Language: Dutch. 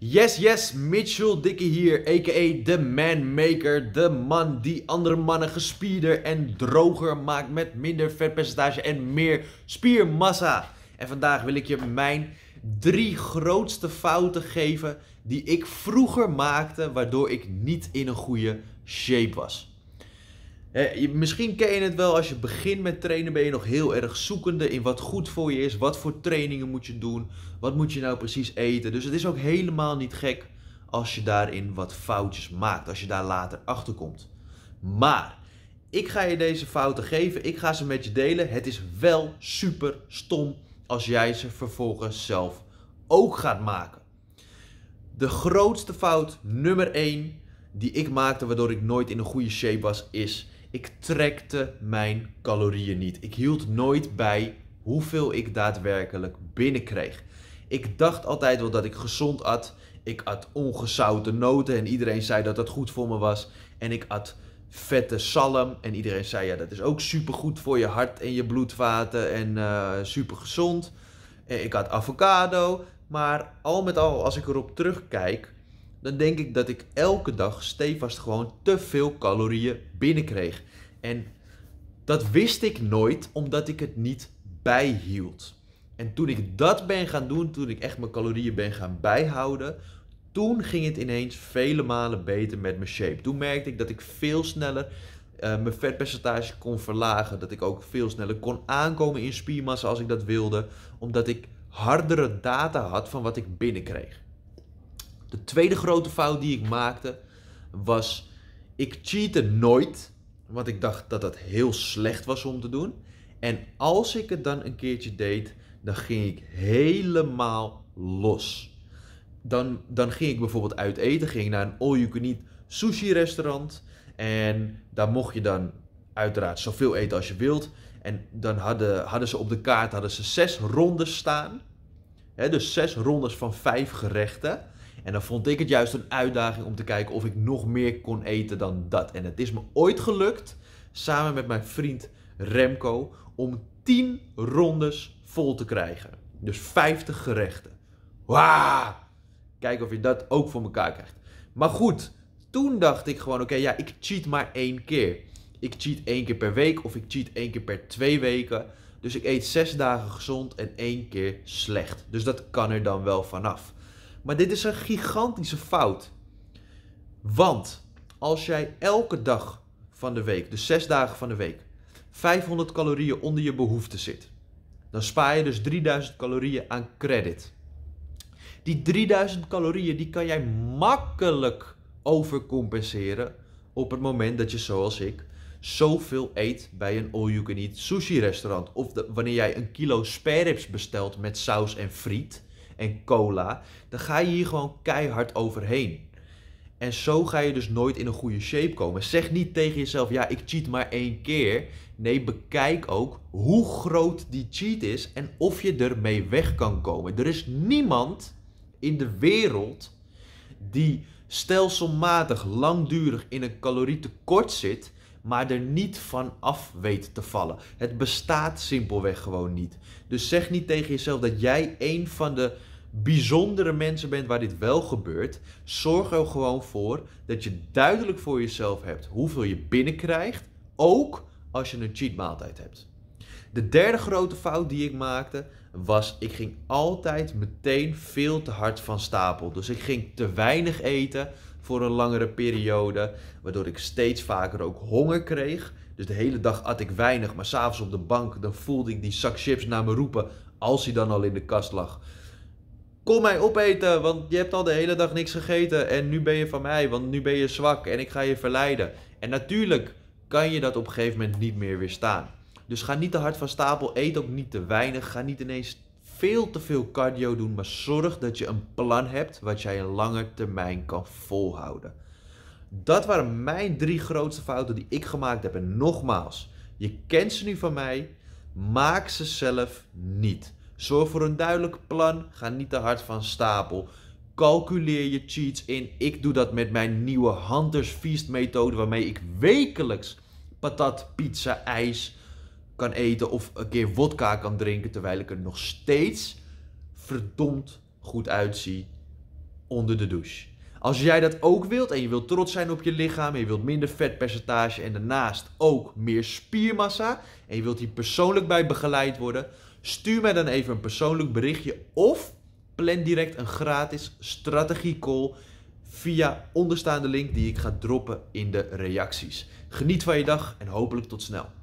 Yes, yes, Mitchell Dikke hier, a.k.a. de manmaker. De man die andere mannen gespierder en droger maakt met minder vetpercentage en meer spiermassa. En vandaag wil ik je mijn drie grootste fouten geven die ik vroeger maakte waardoor ik niet in een goede shape was. Eh, misschien ken je het wel, als je begint met trainen ben je nog heel erg zoekende in wat goed voor je is. Wat voor trainingen moet je doen? Wat moet je nou precies eten? Dus het is ook helemaal niet gek als je daarin wat foutjes maakt, als je daar later achter komt. Maar ik ga je deze fouten geven, ik ga ze met je delen. Het is wel super stom als jij ze vervolgens zelf ook gaat maken. De grootste fout nummer 1 die ik maakte waardoor ik nooit in een goede shape was, is ik trekte mijn calorieën niet. Ik hield nooit bij hoeveel ik daadwerkelijk binnenkreeg. Ik dacht altijd wel dat ik gezond at. Ik at ongezouten noten en iedereen zei dat dat goed voor me was. En ik at vette zalm en iedereen zei ja, dat is ook supergoed voor je hart en je bloedvaten en eh, super gezond. Eh, ik at avocado, maar al met al, als ik erop terugkijk, dan denk ik dat ik elke dag stevast gewoon te veel calorieën binnenkreeg. En dat wist ik nooit omdat ik het niet bijhield. En toen ik dat ben gaan doen, toen ik echt mijn calorieën ben gaan bijhouden, toen ging het ineens vele malen beter met mijn shape. Toen merkte ik dat ik veel sneller eh, mijn vetpercentage kon verlagen. Dat ik ook veel sneller kon aankomen in spiermassa als ik dat wilde. Omdat ik hardere data had van wat ik binnenkreeg. De tweede grote fout die ik maakte was, ik cheatte nooit, want ik dacht dat dat heel slecht was om te doen. En als ik het dan een keertje deed, dan ging ik helemaal los. Dan, dan ging ik bijvoorbeeld uit eten, ging naar een all-you-can-eat sushi restaurant. En daar mocht je dan uiteraard zoveel eten als je wilt. En dan hadden, hadden ze op de kaart hadden ze zes rondes staan. dus zes rondes van vijf gerechten. En dan vond ik het juist een uitdaging om te kijken of ik nog meer kon eten dan dat. En het is me ooit gelukt, samen met mijn vriend Remco, om 10 rondes vol te krijgen. Dus 50 gerechten. Wauw! Kijk of je dat ook voor elkaar krijgt. Maar goed, toen dacht ik gewoon: oké, ja, ik cheat maar één keer. Ik cheat één keer per week of ik cheat één keer per twee weken. Dus ik eet zes dagen gezond en één keer slecht. Dus dat kan er dan wel vanaf. Maar dit is een gigantische fout. Want als jij elke dag van de week, de dus zes dagen van de week, 500 calorieën onder je behoefte zit, dan spaar je dus 3000 calorieën aan credit. Die 3000 calorieën die kan jij makkelijk overcompenseren op het moment dat je zoals ik zoveel eet bij een all-you-can-eat sushi restaurant. Of wanneer jij een kilo spareribs bestelt met saus en friet en cola, dan ga je hier gewoon keihard overheen. En zo ga je dus nooit in een goede shape komen. Zeg niet tegen jezelf, ja, ik cheat maar één keer. Nee, bekijk ook hoe groot die cheat is en of je ermee weg kan komen. Er is niemand in de wereld die stelselmatig langdurig in een calorietekort zit maar er niet van af weet te vallen. Het bestaat simpelweg gewoon niet. Dus zeg niet tegen jezelf dat jij een van de bijzondere mensen bent waar dit wel gebeurt. Zorg er gewoon voor dat je duidelijk voor jezelf hebt hoeveel je binnenkrijgt, ook als je een cheatmaaltijd hebt. De derde grote fout die ik maakte was, ik ging altijd meteen veel te hard van stapel. Dus ik ging te weinig eten voor een langere periode. Waardoor ik steeds vaker ook honger kreeg. Dus de hele dag at ik weinig, maar s'avonds op de bank dan voelde ik die zak chips naar me roepen. Als hij dan al in de kast lag. Kom mij opeten, want je hebt al de hele dag niks gegeten. En nu ben je van mij, want nu ben je zwak en ik ga je verleiden. En natuurlijk kan je dat op een gegeven moment niet meer weerstaan. Dus ga niet te hard van stapel, eet ook niet te weinig. Ga niet ineens veel te veel cardio doen, maar zorg dat je een plan hebt wat jij een lange termijn kan volhouden. Dat waren mijn drie grootste fouten die ik gemaakt heb. En nogmaals, je kent ze nu van mij, maak ze zelf niet. Zorg voor een duidelijk plan, ga niet te hard van stapel. Calculeer je cheats in. Ik doe dat met mijn nieuwe Hunters Feast methode, waarmee ik wekelijks patat, pizza, ijs, kan eten of een keer wodka kan drinken, terwijl ik er nog steeds verdomd goed uitzie onder de douche. Als jij dat ook wilt en je wilt trots zijn op je lichaam, en je wilt minder vetpercentage en daarnaast ook meer spiermassa en je wilt hier persoonlijk bij begeleid worden, stuur mij dan even een persoonlijk berichtje of plan direct een gratis strategie call via onderstaande link die ik ga droppen in de reacties. Geniet van je dag en hopelijk tot snel.